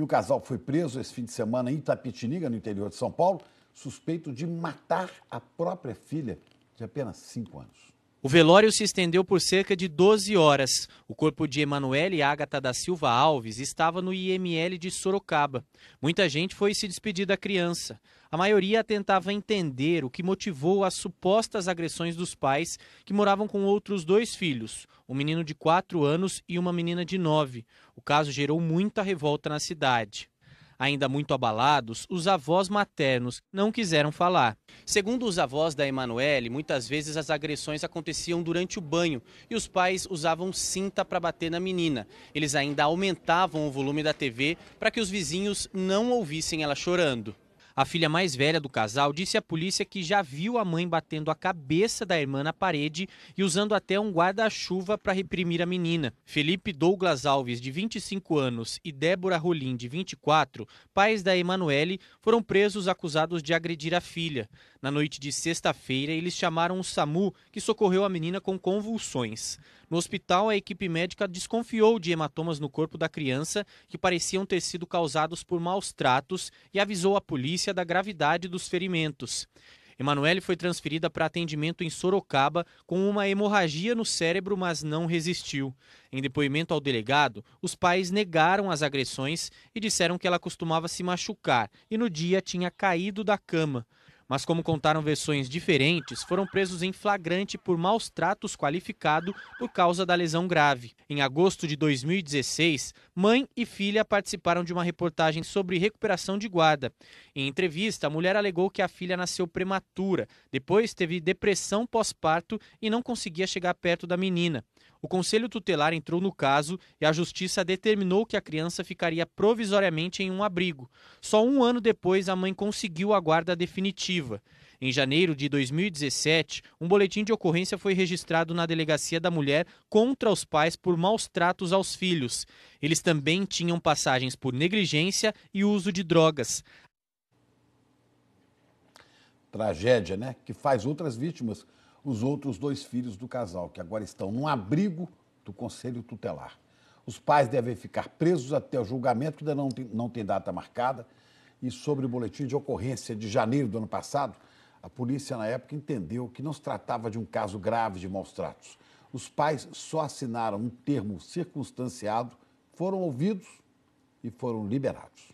E o casal foi preso esse fim de semana em Itapetininga, no interior de São Paulo, suspeito de matar a própria filha de apenas cinco anos. O velório se estendeu por cerca de 12 horas. O corpo de Emanuele Ágata da Silva Alves estava no IML de Sorocaba. Muita gente foi se despedir da criança. A maioria tentava entender o que motivou as supostas agressões dos pais que moravam com outros dois filhos, um menino de 4 anos e uma menina de 9. O caso gerou muita revolta na cidade. Ainda muito abalados, os avós maternos não quiseram falar. Segundo os avós da Emanuele, muitas vezes as agressões aconteciam durante o banho e os pais usavam cinta para bater na menina. Eles ainda aumentavam o volume da TV para que os vizinhos não ouvissem ela chorando. A filha mais velha do casal disse à polícia que já viu a mãe batendo a cabeça da irmã na parede e usando até um guarda-chuva para reprimir a menina. Felipe Douglas Alves, de 25 anos, e Débora Rolim, de 24, pais da Emanuele, foram presos acusados de agredir a filha. Na noite de sexta-feira, eles chamaram o SAMU, que socorreu a menina com convulsões. No hospital, a equipe médica desconfiou de hematomas no corpo da criança que pareciam ter sido causados por maus tratos e avisou a polícia da gravidade dos ferimentos. Emanuele foi transferida para atendimento em Sorocaba com uma hemorragia no cérebro, mas não resistiu. Em depoimento ao delegado, os pais negaram as agressões e disseram que ela costumava se machucar e no dia tinha caído da cama mas como contaram versões diferentes, foram presos em flagrante por maus tratos qualificado por causa da lesão grave. Em agosto de 2016, mãe e filha participaram de uma reportagem sobre recuperação de guarda. Em entrevista, a mulher alegou que a filha nasceu prematura, depois teve depressão pós-parto e não conseguia chegar perto da menina. O conselho tutelar entrou no caso e a justiça determinou que a criança ficaria provisoriamente em um abrigo. Só um ano depois, a mãe conseguiu a guarda definitiva. Em janeiro de 2017, um boletim de ocorrência foi registrado na delegacia da mulher contra os pais por maus tratos aos filhos. Eles também tinham passagens por negligência e uso de drogas. Tragédia, né? Que faz outras vítimas. Os outros dois filhos do casal, que agora estão num abrigo do Conselho Tutelar. Os pais devem ficar presos até o julgamento, que ainda não tem, não tem data marcada e sobre o boletim de ocorrência de janeiro do ano passado, a polícia na época entendeu que não se tratava de um caso grave de maus tratos. Os pais só assinaram um termo circunstanciado, foram ouvidos e foram liberados.